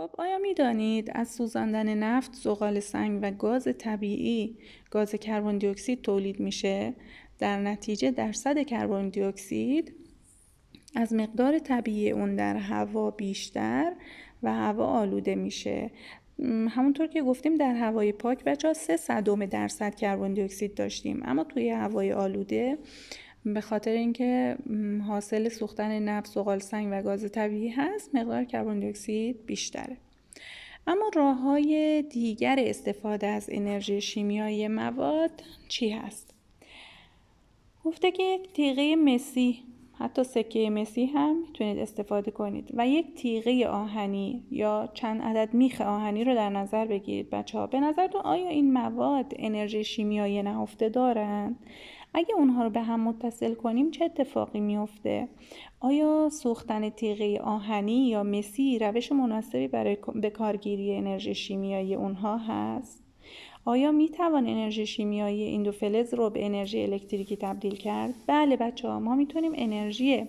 خب آیا می دانید از سوزاندن نفت، زغال سنگ و گاز طبیعی گاز کربن دیوکسید تولید میشه؟ در نتیجه درصد کربن دیوکسید از مقدار طبیعی اون در هوا بیشتر و هوا آلوده میشه همونطور که گفتیم در هوای پاک بچه ها سه صدم درصد کربن دیوکسید داشتیم اما توی هوای آلوده به خاطر اینکه حاصل سوختن نفت زغال سنگ و گاز طبیعی هست مقدار کربن دیوکسید بیشتره اما راه های دیگر استفاده از انرژی شیمیایی مواد چی هست؟ گفته که تیغه مسی حتی سکه مسی هم میتونید استفاده کنید و یک تیغه آهنی یا چند عدد میخ آهنی رو در نظر بگیرید بچه ها به نظرتون آیا این مواد انرژی شیمیایی نهفته دارند اگه اونها رو به هم متصل کنیم چه اتفاقی میفته آیا سوختن تیغه آهنی یا مسی روش مناسبی برای کارگیری انرژی شیمیایی اونها هست آیا می توان انرژی شیمیایی این دو فلز رو به انرژی الکتریکی تبدیل کرد بله بچه ها ما میتونیم انرژی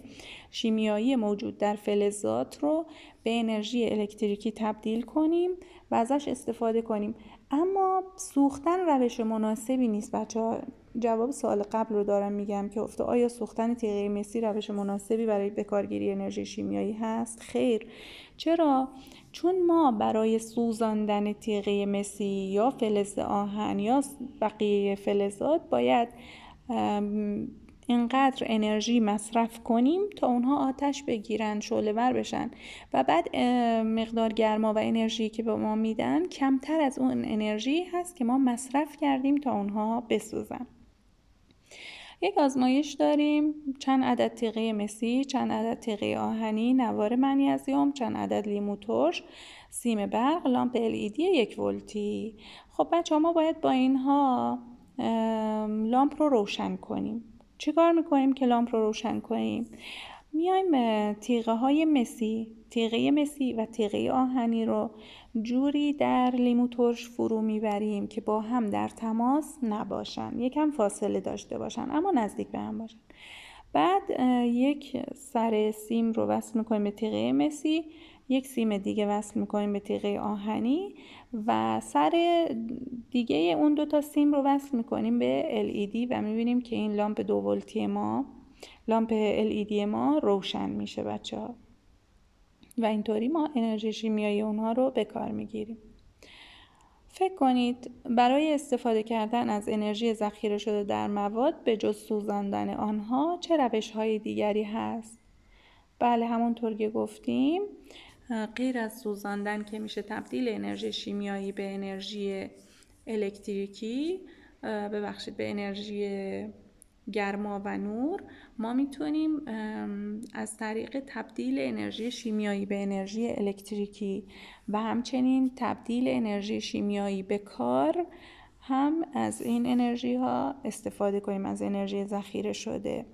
شیمیایی موجود در فلزات رو به انرژی الکتریکی تبدیل کنیم و ازش استفاده کنیم اما سوختن روش مناسبی نیست بچه ها جواب سال قبل رو دارم میگم که افته آیا سوختن تیغه مسی روش مناسبی برای بکارگیری انرژی شیمیایی هست خیر چرا چون ما برای سوزاندن تیغه مسی یا فلز آهن یا بقیه فلزات باید اینقدر انرژی مصرف کنیم تا اونها آتش بگیرن شعله ور بشن و بعد مقدار گرما و انرژی که به ما میدن کمتر از اون انرژی هست که ما مصرف کردیم تا اونها بسوزن یک آزمایش داریم چند عدد تیغه مسی چند عدد تیغه آهنی نوار منیزیم چند عدد لیمو ترش سیم برق لامپ LED یک ولتی خب بچه ما باید با اینها لامپ رو روشن کنیم کار میکنیم که لامپ رو روشن کنیم میایم تیغه های مسی تیغه مسی و تیغه آهنی رو جوری در لیمو ترش فرو میبریم که با هم در تماس نباشن یکم فاصله داشته باشن اما نزدیک به هم باشن بعد یک سر سیم رو وصل میکنیم به تیغه مسی یک سیم دیگه وصل میکنیم به تیغه آهنی و سر دیگه اون دو تا سیم رو وصل میکنیم به LED و میبینیم که این لامپ دو ولتی ما لامپ LED ما روشن میشه بچه ها و اینطوری ما انرژی شیمیایی اونها رو به کار میگیریم فکر کنید برای استفاده کردن از انرژی ذخیره شده در مواد به جز سوزاندن آنها چه روش های دیگری هست؟ بله همونطور که گفتیم غیر از سوزاندن که میشه تبدیل انرژی شیمیایی به انرژی الکتریکی ببخشید به انرژی گرما و نور ما میتونیم از طریق تبدیل انرژی شیمیایی به انرژی الکتریکی و همچنین تبدیل انرژی شیمیایی به کار هم از این انرژی ها استفاده کنیم از انرژی ذخیره شده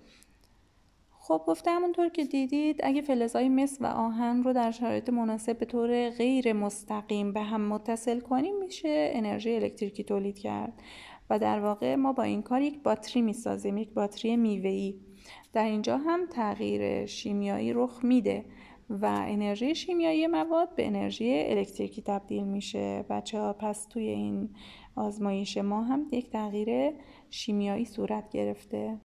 خب گفته همونطور که دیدید اگه فلزهای مس و آهن رو در شرایط مناسب به طور غیر مستقیم به هم متصل کنیم میشه انرژی الکتریکی تولید کرد و در واقع ما با این کار یک باتری میسازیم یک باتری میوهی در اینجا هم تغییر شیمیایی رخ میده و انرژی شیمیایی مواد به انرژی الکتریکی تبدیل میشه بچه ها پس توی این آزمایش ما هم یک تغییر شیمیایی صورت گرفته